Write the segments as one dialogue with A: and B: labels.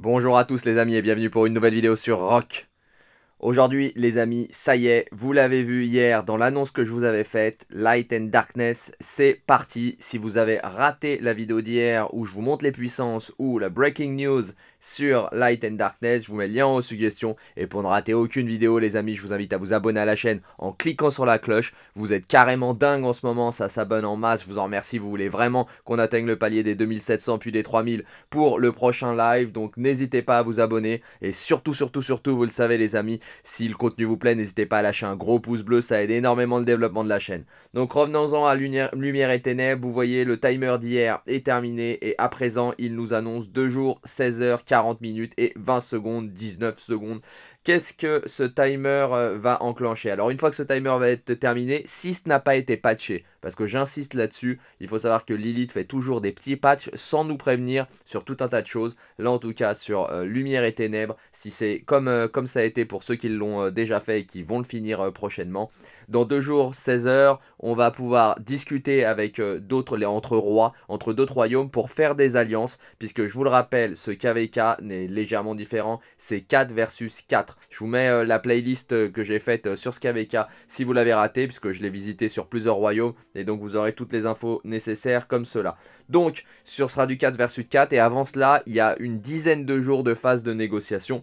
A: Bonjour à tous les amis et bienvenue pour une nouvelle vidéo sur Rock. Aujourd'hui les amis, ça y est, vous l'avez vu hier dans l'annonce que je vous avais faite, Light and Darkness, c'est parti. Si vous avez raté la vidéo d'hier où je vous montre les puissances ou la breaking news sur Light and Darkness. Je vous mets le lien en suggestion. Et pour ne rater aucune vidéo, les amis, je vous invite à vous abonner à la chaîne en cliquant sur la cloche. Vous êtes carrément dingue en ce moment, ça s'abonne en masse. Je vous en remercie. Vous voulez vraiment qu'on atteigne le palier des 2700 puis des 3000 pour le prochain live. Donc n'hésitez pas à vous abonner. Et surtout, surtout, surtout, vous le savez, les amis, si le contenu vous plaît, n'hésitez pas à lâcher un gros pouce bleu. Ça aide énormément le développement de la chaîne. Donc revenons-en à Lumière et Ténèbres. Vous voyez, le timer d'hier est terminé. Et à présent, il nous annonce 2 jours, 16h, 40 minutes et 20 secondes, 19 secondes qu'est-ce que ce timer euh, va enclencher Alors une fois que ce timer va être terminé, si ce n'a pas été patché, parce que j'insiste là-dessus, il faut savoir que Lilith fait toujours des petits patchs sans nous prévenir sur tout un tas de choses. Là en tout cas sur euh, Lumière et Ténèbres, si c'est comme, euh, comme, ça a été pour ceux qui l'ont déjà fait et qui vont le finir prochainement. Dans deux jours, 16 heures, on va pouvoir discuter avec d'autres, entre rois, entre d'autres royaumes pour faire des alliances, puisque je vous le rappelle, ce KVK n'est légèrement différent, c'est 4 versus 4. Je vous mets euh, la playlist euh, que j'ai faite euh, sur SKVK si vous l'avez raté, puisque je l'ai visité sur plusieurs royaumes, et donc vous aurez toutes les infos nécessaires comme cela. Donc, sur du 4 versus 4, et avant cela, il y a une dizaine de jours de phase de négociation.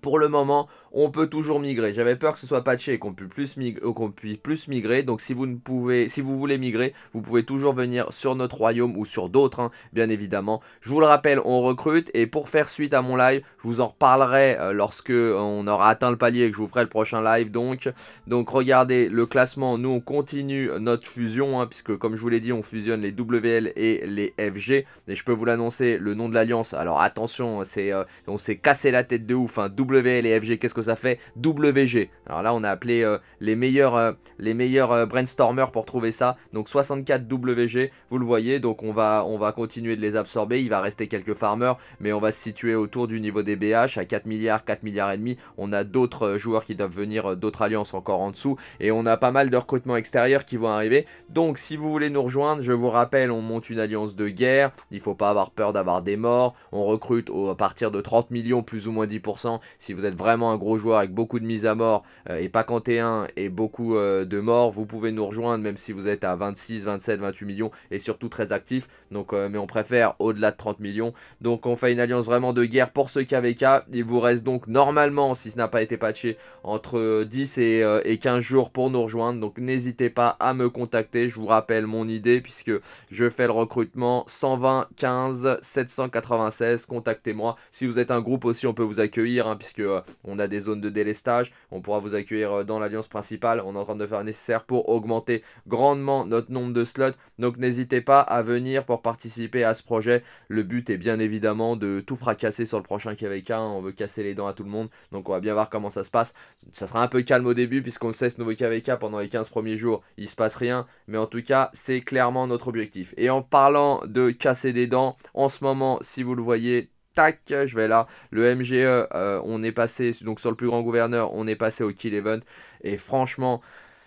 A: Pour le moment, on peut toujours migrer. J'avais peur que ce soit patché et euh, qu'on puisse, plus migrer. Donc si vous ne pouvez, si vous voulez migrer, vous pouvez toujours venir sur notre royaume ou sur d'autres, hein, bien évidemment. Je vous le rappelle, on recrute et pour faire suite à mon live, je vous en reparlerai euh, lorsque euh, on aura atteint le palier et que je vous ferai le prochain live. Donc, donc regardez le classement. Nous on continue notre fusion hein, puisque comme je vous l'ai dit, on fusionne les WL et les FG. Et je peux vous l'annoncer, le nom de l'alliance. Alors attention, c'est on s'est cassé la tête de ouf. Hein. WL et FG, qu'est-ce que a fait WG. Alors là, on a appelé euh, les meilleurs, euh, les meilleurs euh, brainstormers pour trouver ça. Donc 64 WG, vous le voyez. Donc on va, on va continuer de les absorber. Il va rester quelques farmers, mais on va se situer autour du niveau des BH à 4 milliards, 4 milliards et demi. On a d'autres joueurs qui doivent venir, d'autres alliances encore en dessous. Et on a pas mal de recrutements extérieurs qui vont arriver. Donc si vous voulez nous rejoindre, je vous rappelle, on monte une alliance de guerre. Il faut pas avoir peur d'avoir des morts. On recrute à partir de 30 millions, plus ou moins 10%. Si vous êtes vraiment un gros joueurs avec beaucoup de mises à mort euh, et pas un et beaucoup euh, de morts, vous pouvez nous rejoindre même si vous êtes à 26, 27, 28 millions et surtout très actif. Donc, euh, mais on préfère au-delà de 30 millions. Donc on fait une alliance vraiment de guerre pour ce KVK. Il vous reste donc normalement, si ce n'a pas été patché, entre 10 et, et 15 jours pour nous rejoindre. Donc n'hésitez pas à me contacter. Je vous rappelle mon idée puisque je fais le recrutement 120 15 796. Contactez-moi. Si vous êtes un groupe aussi, on peut vous accueillir hein, puisque on a des zone de délestage. On pourra vous accueillir euh, dans l'alliance principale. On est en train de faire nécessaire pour augmenter grandement notre nombre de slots. Donc n'hésitez pas à venir pour participer à ce projet. Le but est bien évidemment de tout fracasser sur le prochain KVK. Hein. On veut casser les dents à tout le monde. Donc on va bien voir comment ça se passe. Ça sera un peu calme au début puisqu'on sait, ce nouveau KVK, pendant les 15 premiers jours, il se passe rien. Mais en tout cas, c'est clairement notre objectif. Et en parlant de casser des dents, en ce moment, si vous le voyez, tac, je vais là. Le MGE, euh, on est passé donc sur le plus grand gouverneur, on est passé au kill event. Et franchement,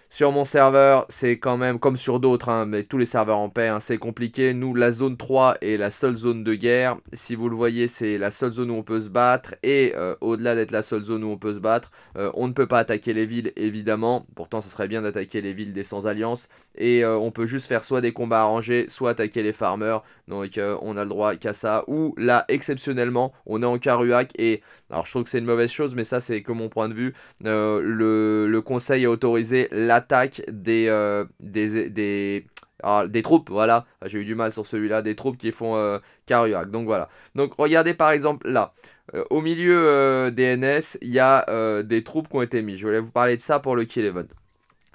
A: sur mon serveur, c'est quand même comme sur d'autres, hein, mais tous les serveurs en paix, hein, c'est compliqué. Nous, la zone 3 est la seule zone de guerre. Si vous le voyez, c'est la seule zone où on peut se battre. Et euh, au-delà d'être la seule zone où on peut se battre, euh, on ne peut pas attaquer les villes, évidemment. Pourtant, ce serait bien d'attaquer les villes des sans-alliances. Et euh, on peut juste faire soit des combats arrangés, soit attaquer les farmers. Donc, on a le droit qu'à ça. Ou là, exceptionnellement, on est en Caruac. Et alors, je trouve que c'est une mauvaise chose, mais ça, c'est que mon point de vue. le, le conseil a autorisé la attaque des, euh, des, des, ah, des, troupes. Voilà, j'ai eu du mal sur celui-là, des troupes qui font euh, Donc voilà. Donc regardez par exemple là. Euh, au milieu euh, des NS, il y a des troupes qui ont été mises. Je voulais vous parler de ça pour le Kill Event.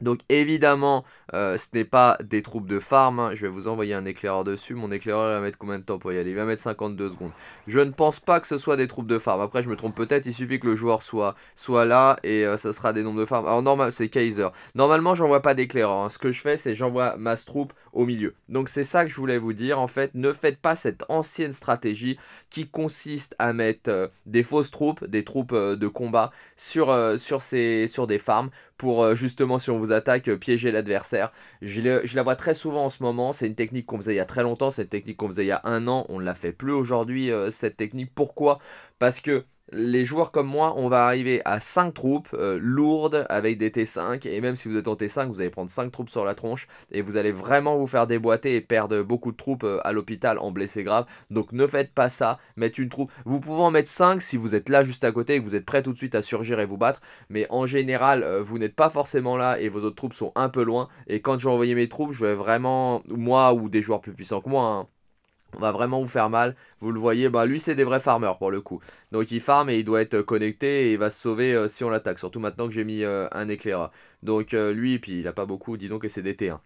A: Donc évidemment, euh, ce n'est pas des troupes de farm. Hein. Je vais vous envoyer un éclaireur dessus. Mon éclaireur, il va mettre combien de temps pour y aller Il va mettre 52 secondes. Je ne pense pas que ce soit des troupes de farm. Après, je me trompe peut-être. Il suffit que le joueur soit, soit là et ce euh, ça sera des nombres de farm. Alors normal, c'est Kaiser. Normalement, j'envoie pas d'éclaireur. Hein. Ce que je fais, c'est j'envoie ma troupe au milieu. Donc c'est ça que je voulais vous dire. En fait, ne faites pas cette ancienne stratégie qui consiste à mettre euh, des fausses troupes, des troupes de combat sur, sur, ces, sur des farms pour justement si on vous attaque euh, piéger l'adversaire. Je, je, la vois très souvent en ce moment, c'est une technique qu'on faisait il y a très longtemps, c'est une technique qu'on faisait il y a un an, on ne la fait plus aujourd'hui euh, cette technique. Pourquoi Parce que les joueurs comme moi, on va arriver à 5 troupes euh, lourdes avec des T5. Et même si vous êtes en T5, vous allez prendre 5 troupes sur la tronche. Et vous allez vraiment vous faire déboîter et perdre beaucoup de troupes euh, à l'hôpital en blessé grave. Donc ne faites pas ça. Mettez une troupe. Vous pouvez en mettre 5 si vous êtes là juste à côté et que vous êtes prêt tout de suite à surgir et vous battre. Mais en général, euh, vous n'êtes pas forcément là et vos autres troupes sont un peu loin. Et quand j'ai envoyé mes troupes, je vais vraiment, moi ou des joueurs plus puissants que moi, hein, on va vraiment vous faire mal. Vous le voyez, bah lui c'est des vrais farmers pour le coup. Donc il farm et il doit être connecté et il va se sauver euh, si on l'attaque. Surtout maintenant que j'ai mis euh, un éclair. Donc euh, lui, puis il a pas beaucoup, dis donc, et c'est des 1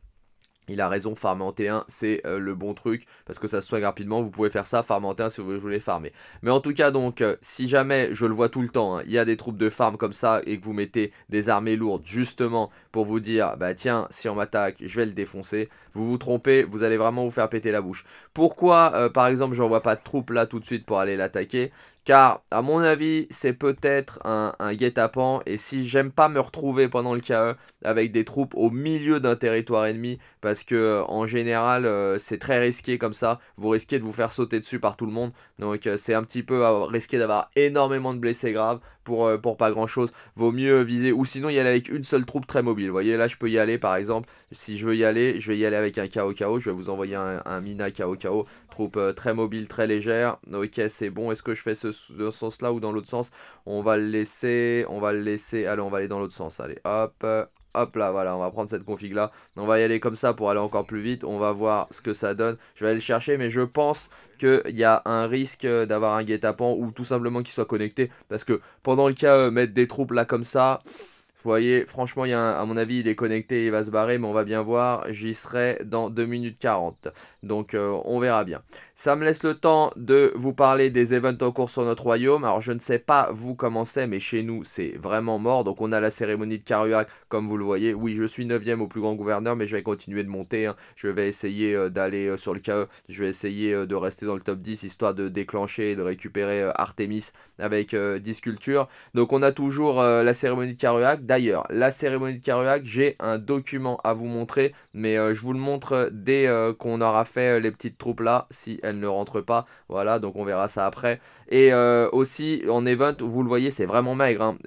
A: il a raison, farmer en T1, c'est euh, le bon truc, parce que ça se soigne rapidement, vous pouvez faire ça, farmer en T1 si vous voulez farmer. Mais en tout cas, donc, euh, si jamais, je le vois tout le temps, hein, il y a des troupes de farm comme ça, et que vous mettez des armées lourdes, justement, pour vous dire, bah tiens, si on m'attaque, je vais le défoncer, vous vous trompez, vous allez vraiment vous faire péter la bouche. Pourquoi, euh, par exemple, je vois pas de troupes là tout de suite pour aller l'attaquer car, à mon avis, c'est peut-être un, guet-apens. Et si j'aime pas me retrouver pendant le KE avec des troupes au milieu d'un territoire ennemi, parce que euh, en général, euh, c'est très risqué comme ça. Vous risquez de vous faire sauter dessus par tout le monde. Donc, euh, c'est un petit peu risqué d'avoir énormément de blessés graves. Euh, pour, pas grand chose. Vaut mieux viser, ou sinon y aller avec une seule troupe très mobile. Vous voyez, là je peux y aller par exemple. Si je veux y aller, je vais y aller avec un KO-KO. Je vais vous envoyer un, Mina KO-KO. Troupe euh, très mobile, très légère. Ok, c'est bon. Est-ce que je fais ce, ce sens-là ou dans l'autre sens On va le laisser. On va le laisser. Allez, on va aller dans l'autre sens. Allez, hop hop là, voilà, on va prendre cette config là. On va y aller comme ça pour aller encore plus vite. On va voir ce que ça donne. Je vais aller le chercher, mais je pense qu'il y a un risque euh, d'avoir un guet-apens ou tout simplement qu'il soit connecté. Parce que pendant le cas euh, mettre des troupes là comme ça voyez, franchement, il y a à mon avis, il est connecté, il va se barrer, mais on va bien voir. J'y serai dans 2 minutes 40. Donc, euh, on verra bien. Ça me laisse le temps de vous parler des events en cours sur notre royaume. Alors, je ne sais pas vous comment c'est, mais chez nous, c'est vraiment mort. Donc, on a la cérémonie de Caruac, comme vous le voyez. Oui, je suis 9ème au plus grand gouverneur, mais je vais continuer de monter. Hein. Je vais essayer euh, d'aller euh, sur le KE. Je vais essayer de rester dans le top 10, histoire de déclencher et de récupérer Artemis avec 10 sculptures. Donc, on a toujours la cérémonie de Caruac. D'ailleurs, la cérémonie de Karuak, j'ai un document à vous montrer, mais euh, je vous le montre euh, dès euh, qu'on aura fait les petites troupes là, si elles ne rentrent pas. Voilà, donc on verra ça après. Et aussi, en event, vous le voyez, c'est vraiment maigre. Hein.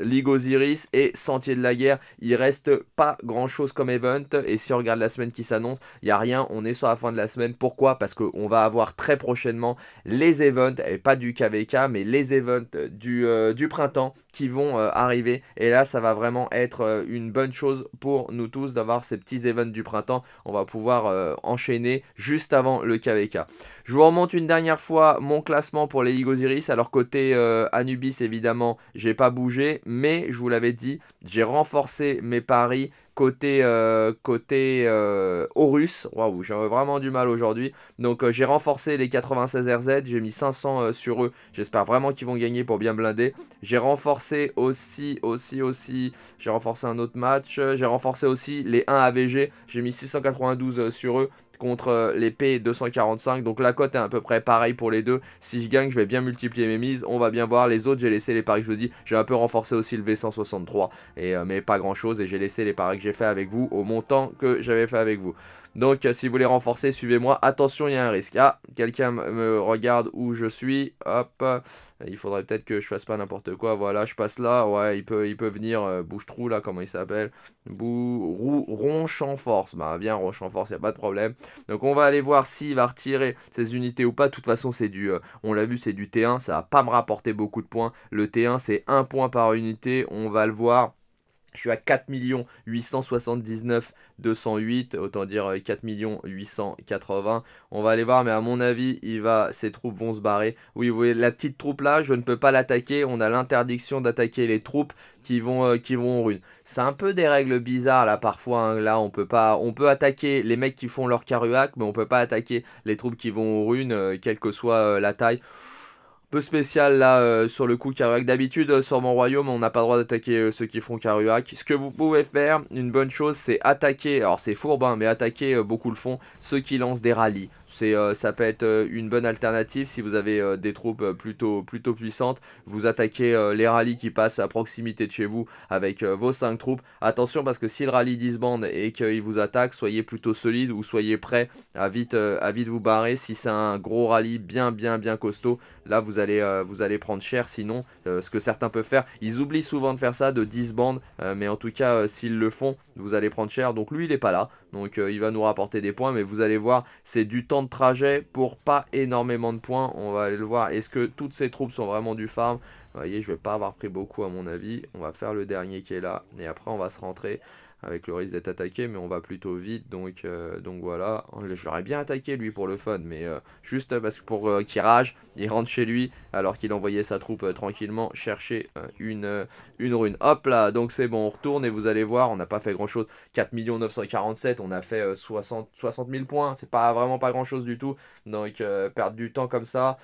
A: et Sentier de la Guerre, il reste pas grand-chose comme event. Et si on regarde la semaine qui s'annonce, il n'y a rien, on est sur la fin de la semaine. Pourquoi Parce qu'on va avoir très prochainement les events, et pas du KVK, mais les events du, du printemps qui vont arriver. Et là, ça va vraiment être euh, une bonne chose pour nous tous d'avoir ces petits events du printemps. On va pouvoir euh, enchaîner juste avant le KVK. Je vous remonte une dernière fois mon classement pour les Ligosiris. à Alors côté euh, Anubis, évidemment, j'ai pas bougé, mais je vous l'avais dit, j'ai renforcé mes paris côté, euh, côté euh, Horus. Waouh, j'aurais vraiment du mal aujourd'hui. Donc j'ai renforcé les 96 RZ, j'ai mis 500 sur eux. J'espère vraiment qu'ils vont gagner pour bien blinder. J'ai renforcé aussi, aussi, aussi, j'ai renforcé un autre match. J'ai renforcé aussi les 1 AVG, j'ai mis 692 sur eux contre euh, l'épée 245. Donc la cote est à peu près pareille pour les deux. Si je gagne, je vais bien multiplier mes mises. On va bien voir. Les autres, j'ai laissé les paris que je vous dis. J'ai un peu renforcé aussi le V163, et, euh, mais pas grand chose. Et j'ai laissé les paris que j'ai fait avec vous au montant que j'avais fait avec vous. Donc euh, si vous voulez renforcer, suivez-moi. Attention, il y a un risque. Ah, quelqu'un me regarde où je suis. Hop. Il faudrait peut-être que je fasse pas n'importe quoi. Voilà, je passe là. Ouais, il peut, il peut venir. Euh, Bouche-trou, là, comment il s'appelle Bou... Ronche en force. Bah, viens Ronche en force, il a pas de problème. Donc, on va aller voir s'il va retirer ses unités ou pas. De toute façon, c'est du. Euh, on l'a vu, c'est du T1. Ça va pas me rapporter beaucoup de points. Le T1, c'est un point par unité. On va le voir. Je suis à 4 879 208, autant dire 4 euh, 880. On va aller voir, mais à mon avis, il va, ses troupes vont se barrer. Oui, vous voyez, la petite troupe là, je ne peux pas l'attaquer. On a l'interdiction d'attaquer les troupes qui vont, euh, qui vont en rune. C'est un peu des règles bizarres là parfois. Hein. Là, on peut pas, on peut attaquer les mecs qui font leur caruac, mais on peut pas attaquer les troupes qui vont en runes euh, quelle que soit la taille peu spécial là euh, sur le coup Karuak, D'habitude euh, sur mon royaume on n'a pas le droit d'attaquer euh, ceux qui font Karuak. Ce que vous pouvez faire, une bonne chose c'est attaquer, alors c'est fourbe hein, mais attaquer beaucoup le fond, ceux qui lancent des rallyes. C'est, euh, ça peut être euh, une bonne alternative si vous avez euh, des troupes plutôt, plutôt puissantes. Vous attaquez les rallyes qui passent à proximité de chez vous avec vos 5 troupes. Attention parce que si le rallye disbande et qu'il vous attaque, soyez plutôt solide ou soyez prêt à vite, à vite vous barrer. Si c'est un gros rallye bien bien bien costaud, là vous allez, vous allez prendre cher. Sinon, ce que certains peuvent faire, ils oublient souvent de faire ça, de disband. mais en tout cas, s'ils le font, vous allez prendre cher. Donc lui, il n'est pas là. Donc euh, il va nous rapporter des points. Mais vous allez voir, c'est du temps de trajet pour pas énormément de points. On va aller le voir. Est-ce que toutes ces troupes sont vraiment du farm Vous voyez, je vais pas avoir pris beaucoup à mon avis. On va faire le dernier qui est là. Et après, on va se rentrer avec le risque d'être attaqué, mais on va plutôt vite, donc, euh, donc voilà. J'aurais bien attaqué lui pour le fun, mais euh, juste parce que pour euh, qu'il rage, il rentre chez lui, alors qu'il envoyait sa troupe tranquillement chercher une, une rune. Hop là, donc c'est bon, on retourne et vous allez voir, on n'a pas fait grand chose. 4 947, on a fait 60, 000 points, c'est pas vraiment pas grand chose du tout, donc perdre du temps comme ça.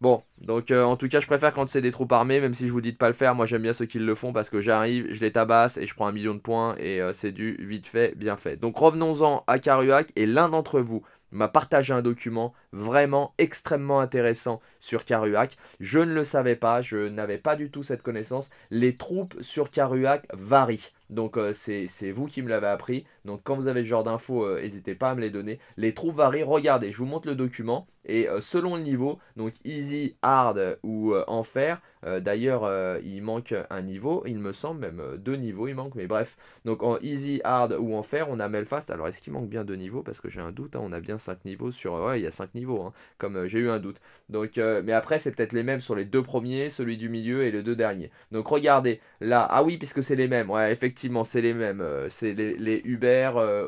A: Bon, donc en tout cas, je préfère quand c'est des troupes armées, même si je vous dis de pas le faire, moi j'aime bien ceux qui le font parce que j'arrive, je les tabasse et je prends un million de points et c'est du vite fait, bien fait. Donc revenons-en à Caruac et l'un d'entre vous m'a partagé un document vraiment extrêmement intéressant sur Karuak, Je ne le savais pas, je n'avais pas du tout cette connaissance. Les troupes sur Karuak varient. Donc euh, c'est vous qui me l'avez appris. Donc quand vous avez ce genre d'infos, euh, n'hésitez pas à me les donner. Les troupes varient. Regardez, je vous montre le document. Et euh, selon le niveau, donc easy, hard ou enfer. D'ailleurs, il manque un niveau, il me semble, même deux niveaux, il manque. Mais bref, donc en easy, hard ou enfer, on a Melfast. Alors est-ce qu'il manque bien deux niveaux Parce que j'ai un doute, hein, on a bien cinq niveaux sur... Ouais, il y a cinq Hein, comme euh, j'ai eu un doute. Donc, euh, mais après, c'est peut-être les mêmes sur les deux premiers, celui du milieu et les deux derniers. Donc regardez, là, ah oui, puisque c'est les mêmes, ouais, effectivement, c'est les mêmes. Euh, c'est les, les,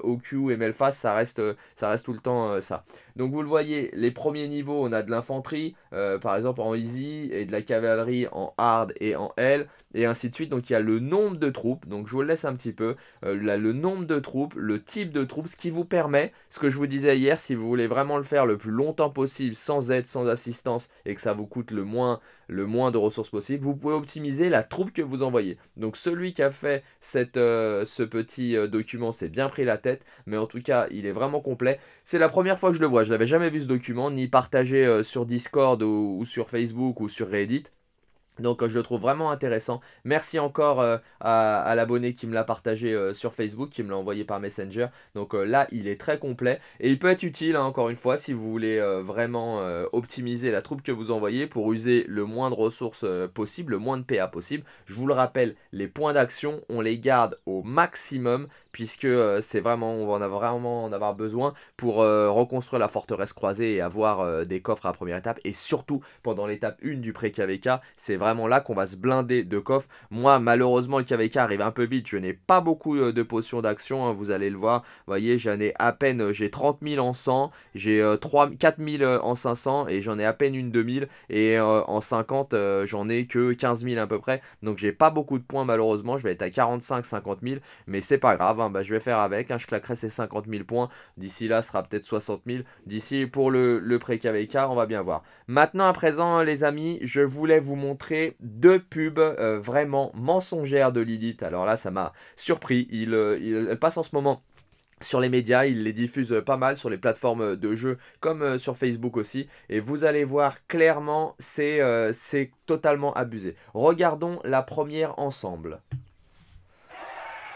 A: au cul et Melfast, ça reste, ça reste tout le temps ça. Donc vous le voyez, les premiers niveaux, on a de l'infanterie, euh, par exemple en easy, et de la cavalerie en hard et en L, et ainsi de suite. Donc il y a le nombre de troupes, donc je vous laisse un petit peu, euh, le nombre de troupes, le type de troupes, ce qui vous permet, ce que je vous disais hier, si vous voulez vraiment le faire le plus longtemps possible, sans aide, sans assistance, et que ça vous coûte le moins, le moins de ressources possible, vous pouvez optimiser la troupe que vous envoyez. Donc celui qui a fait cette, euh, ce petit document s'est bien pris la tête, mais en tout cas il est vraiment complet. C'est la première fois que je le vois. Je n'avais jamais vu ce document, ni partagé euh, sur Discord ou, sur Facebook ou sur Reddit. Donc euh, je le trouve vraiment intéressant. Merci encore euh, à, l'abonné qui me l'a partagé sur Facebook, qui me l'a envoyé par Messenger. Donc là, il est très complet. Et il peut être utile, hein, encore une fois, si vous voulez vraiment optimiser la troupe que vous envoyez pour user le moins de ressources possible, le moins de PA possible. Je vous le rappelle, les points d'action, on les garde au maximum puisque euh, c'est vraiment, on va en avoir, vraiment en avoir besoin pour euh, reconstruire la forteresse croisée et avoir euh, des coffres à première étape, et surtout pendant l'étape 1 du pré-KVK, c'est vraiment là qu'on va se blinder de coffres. Moi, malheureusement, le KVK arrive un peu vite, je n'ai pas beaucoup de potions d'action, hein, vous allez le voir, vous voyez, j'en ai à peine, j'ai 30 000 en 100, j'ai 4 000 en 500, et j'en ai à peine une 2000, et en 50, j'en ai que 15 000 à peu près, donc j'ai pas beaucoup de points malheureusement, je vais être à 45-50 000, mais c'est pas grave, bah, je vais faire avec. Hein, je claquerai ces 50 000 points. D'ici là, ce sera peut-être 60 000. D'ici pour le, le pré on va bien voir. Maintenant, à présent, les amis, je voulais vous montrer deux pubs euh, vraiment mensongères de Lilith. Alors là, ça m'a surpris. Euh, il, elle passe en ce moment sur les médias, il les diffuse euh, pas mal sur les plateformes de jeux comme sur Facebook aussi. Et vous allez voir clairement, c'est totalement abusé. Regardons la première ensemble.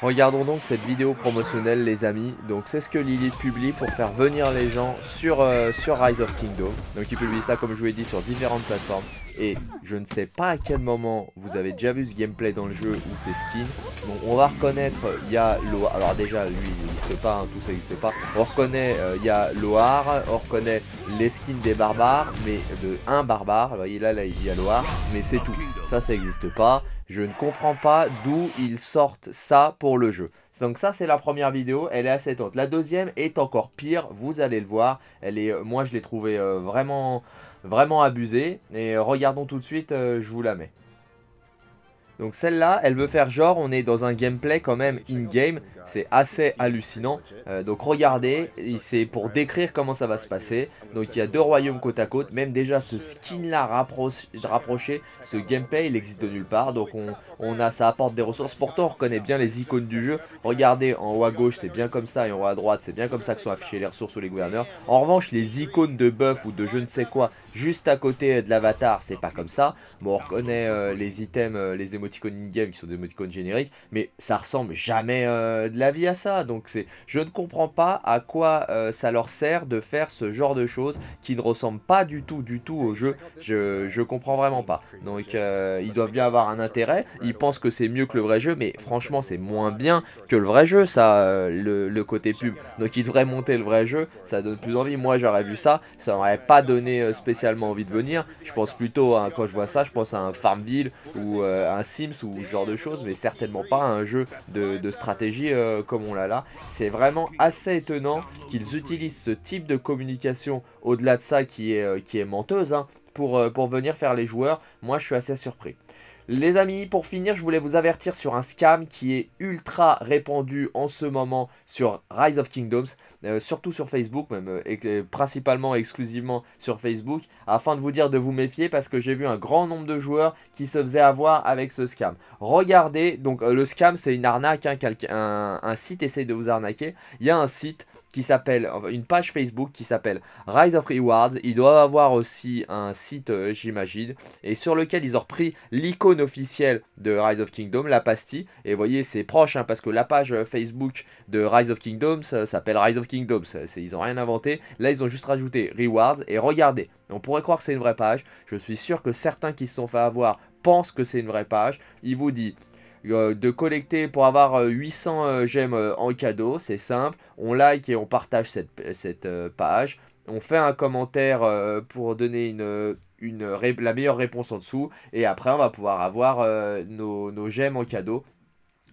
A: Regardons donc cette vidéo promotionnelle les amis. Donc c'est ce que Lilith publie pour faire venir les gens sur, euh, sur Rise of Kingdom. Donc il publie ça comme je vous l'ai dit sur différentes plateformes. Et je ne sais pas à quel moment vous avez déjà vu ce gameplay dans le jeu ou ces skins. Bon on va reconnaître, euh, il y a Loar. Alors déjà lui il n'existe pas, hein, tout ça n'existe pas. On reconnaît, euh, il y a Loar, on reconnaît les skins des barbares, mais de un barbare. Vous voyez là, là il y a Loar, mais c'est tout. Ça ça n'existe pas. Je ne comprends pas d'où ils sortent ça pour le jeu. Donc ça c'est la première vidéo, elle est assez tente. La deuxième est encore pire, vous allez le voir. Elle est, moi je l'ai trouvée euh, vraiment, vraiment abusée. Et regardons tout de suite, euh, je vous la mets. Donc celle-là, elle veut faire genre, on est dans un gameplay quand même in-game, c'est assez hallucinant. Euh, donc regardez, c'est pour décrire comment ça va se passer. Donc il y a deux royaumes côte à côte, même déjà ce skin-là rapproché, ce gameplay, il existe de nulle part. Donc on, a, ça apporte des ressources, pourtant on reconnaît bien les icônes du jeu. Regardez, en haut à gauche c'est bien comme ça, et en haut à droite c'est bien comme ça que sont affichées les ressources ou les gouverneurs. En revanche, les icônes de buff ou de je ne sais quoi, juste à côté euh, de l'avatar, c'est pas comme ça. Bon, on reconnaît euh, les items, euh, les émoticônes in-game qui sont des émoticônes génériques, mais ça ressemble jamais de la vie à ça. Donc c'est, je ne comprends pas à quoi ça leur sert de faire ce genre de choses qui ne ressemblent pas du tout, du tout au jeu. Je, je comprends vraiment pas. Donc ils doivent bien avoir un intérêt. Ils pensent que c'est mieux que le vrai jeu, mais franchement c'est moins bien que le vrai jeu, ça, le, côté pub. Donc ils devraient monter le vrai jeu. Ça donne plus envie. Moi j'aurais vu ça, ça n'aurait pas donné spécial envie de venir. Je pense plutôt, à, quand je vois ça, je pense à un Farmville ou euh, un Sims ou ce genre de choses, mais certainement pas un jeu de, stratégie euh, comme on l'a là. C'est vraiment assez étonnant qu'ils utilisent ce type de communication au-delà de ça qui est, euh, qui est menteuse hein, pour, pour venir faire les joueurs. Moi, je suis assez surpris. Les amis, pour finir, je voulais vous avertir sur un scam qui est ultra répandu en ce moment sur Rise of Kingdoms, euh, surtout sur Facebook, même principalement euh, euh, principalement exclusivement sur Facebook, afin de vous dire de vous méfier parce que j'ai vu un grand nombre de joueurs qui se faisaient avoir avec ce scam. Regardez, donc le scam c'est une arnaque, hein, un, site essaye de vous arnaquer, il y a un site qui s'appelle, une page Facebook qui s'appelle Rise of Rewards. Ils doivent avoir aussi un site, euh, j'imagine, et sur lequel ils ont repris l'icône officielle de Rise of Kingdom, la pastille. Et vous voyez, c'est proche, hein, parce que la page euh, Facebook de Rise of Kingdoms euh, s'appelle Rise of Kingdoms. Ils n'ont rien inventé. Là, ils ont juste rajouté Rewards. Et regardez, on pourrait croire que c'est une vraie page. Je suis sûr que certains qui se sont fait avoir pensent que c'est une vraie page. Il vous dit euh, de collecter pour avoir 800 euh, euh, gemmes en cadeau, c'est simple. On like et on partage cette, page. On fait un commentaire pour donner une, la meilleure réponse en dessous. Et après, on va pouvoir avoir nos, gemmes en cadeau.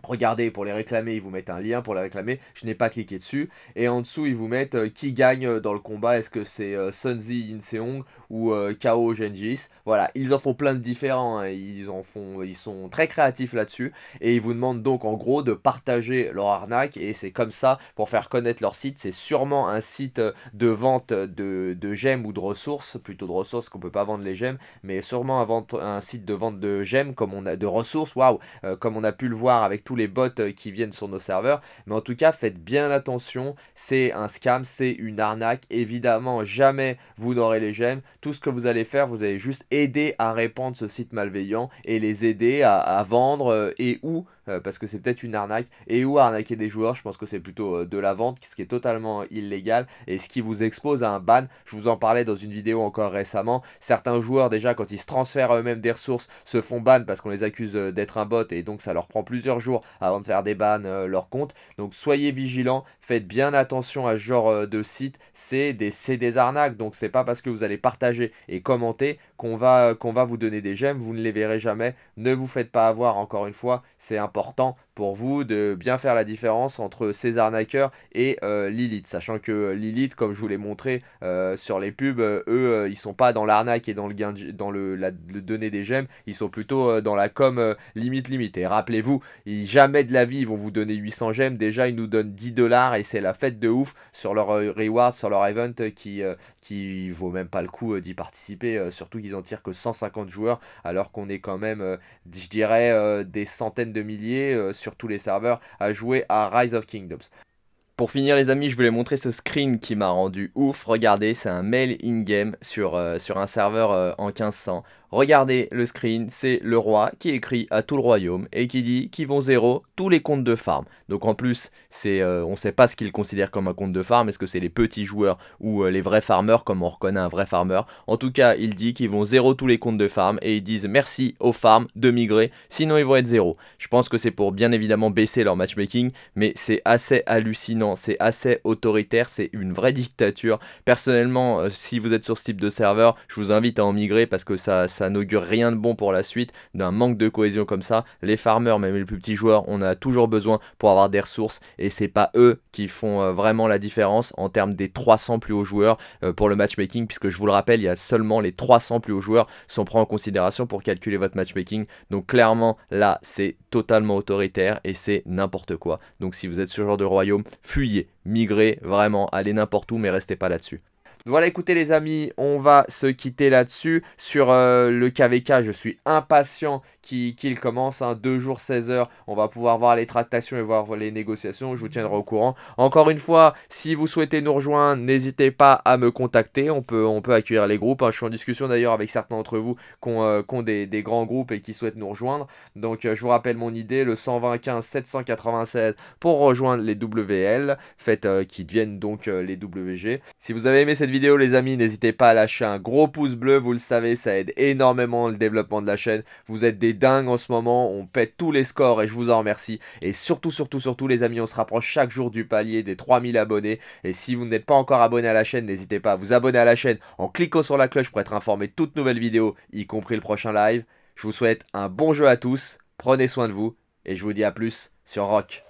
A: Regardez, pour les réclamer, ils vous mettent un lien pour les réclamer. Je n'ai pas cliqué dessus. Et en dessous, ils vous mettent euh, qui gagne euh, dans le combat. Est-ce que c'est euh, Sunzi Inseong ou Kao Genjis, Voilà, ils en font plein de différents. Hein, ils, en font, ils sont très créatifs là-dessus. Et ils vous demandent donc en gros de partager leur arnaque. Et c'est comme ça pour faire connaître leur site. C'est sûrement un site de vente de, de, gemmes ou de ressources. Plutôt de ressources qu'on peut pas vendre les gemmes. Mais sûrement un, site de vente de gemmes, comme on a, de ressources. Waouh Comme on a pu le voir avec tout les bots euh, qui viennent sur nos serveurs. Mais en tout cas, faites bien attention, c'est un scam, c'est une arnaque. Évidemment, jamais vous n'aurez les gemmes. Tout ce que vous allez faire, vous allez juste aider à répandre ce site malveillant et les aider à, à vendre euh, et ou euh, parce que c'est peut-être une arnaque. Et où arnaquer des joueurs, je pense que c'est plutôt euh, de la vente, ce qui est totalement illégal et ce qui vous expose à un ban. Je vous en parlais dans une vidéo encore récemment. Certains joueurs, déjà, quand ils se transfèrent eux-mêmes des ressources, se font ban parce qu'on les accuse euh, d'être un bot et donc ça leur prend plusieurs jours avant de faire des bans leur compte. Donc soyez vigilants, faites bien attention à ce genre de site. C'est des, arnaques, donc c'est pas parce que vous allez partager et commenter qu'on va, qu'on va vous donner des j'aime. Vous ne les verrez jamais. Ne vous faites pas avoir, encore une fois, c'est important important vous de bien faire la différence entre ces arnaqueurs et euh, Lilith, sachant que Lilith, comme je vous l'ai montré euh, sur les pubs, euh, eux, ils sont pas dans l'arnaque et dans le gain, dans le, donner des gemmes, ils sont plutôt dans la com limite limite. Et rappelez-vous, jamais de la vie ils vont vous donner 800 gemmes. Déjà, ils nous donnent 10 dollars et c'est la fête de ouf sur leur reward, sur leur event qui qui vaut même pas le coup d'y participer, surtout qu'ils en tirent que 150 joueurs alors qu'on est quand même, je dirais, des centaines de milliers sur tous les serveurs à jouer à Rise of Kingdoms. Pour finir les amis, je voulais montrer ce screen qui m'a rendu ouf. Regardez, c'est un mail in-game sur, euh, sur un serveur euh, en 1500 Regardez le screen, c'est le roi qui écrit à tout le royaume et qui dit qu'ils vont zéro tous les comptes de farm. Donc en plus, c'est, euh, on ne sait pas ce qu'ils considèrent comme un compte de farm. Est-ce que c'est les petits joueurs ou euh, les vrais farmers, comme on reconnaît un vrai farmer En tout cas, il dit qu'ils vont zéro tous les comptes de farm et ils disent merci aux farms de migrer, sinon ils vont être zéro. Je pense que c'est pour bien évidemment baisser leur matchmaking, mais c'est assez hallucinant, c'est assez autoritaire, c'est une vraie dictature. Personnellement, euh, si vous êtes sur ce type de serveur, je vous invite à en migrer parce que ça ça n'augure rien de bon pour la suite d'un manque de cohésion comme ça. Les farmers, même les plus petits joueurs, on a toujours besoin pour avoir des ressources et c'est pas eux qui font euh, vraiment la différence en termes des 300 plus hauts joueurs euh, pour le matchmaking, puisque je vous le rappelle, il y a seulement les 300 plus hauts joueurs sont pris en considération pour calculer votre matchmaking. Donc clairement, là, c'est totalement autoritaire et c'est n'importe quoi. Donc si vous êtes ce genre de royaume, fuyez, migrez vraiment, allez n'importe où, mais restez pas là-dessus. Voilà, écoutez les amis, on va se quitter là-dessus. Sur euh, le KVK, je suis impatient qui, commence. 2 hein. deux jours, 16 heures. On va pouvoir voir les tractations et voir les négociations. Je vous tiendrai au courant. Encore une fois, si vous souhaitez nous rejoindre, n'hésitez pas à me contacter. On peut, on peut accueillir les groupes. Hein. Je suis en discussion d'ailleurs avec certains d'entre vous qui ont, euh, des, grands groupes et qui souhaitent nous rejoindre. Donc euh, je vous rappelle mon idée, le 125 796 pour rejoindre les WL, faites qu'ils euh, qui deviennent donc les WG. Si vous avez aimé cette vidéo les amis, n'hésitez pas à lâcher un gros pouce bleu, vous le savez, ça aide énormément le développement de la chaîne. Vous êtes des dingue en ce moment, on pète tous les scores et je vous en remercie. Et surtout, surtout, surtout les amis, on se rapproche chaque jour du palier des 3000 abonnés. Et si vous n'êtes pas encore abonné à la chaîne, n'hésitez pas à vous abonner à la chaîne en cliquant sur la cloche pour être informé de toutes nouvelles vidéos, y compris le prochain live. Je vous souhaite un bon jeu à tous, prenez soin de vous et je vous dis à plus sur Rock.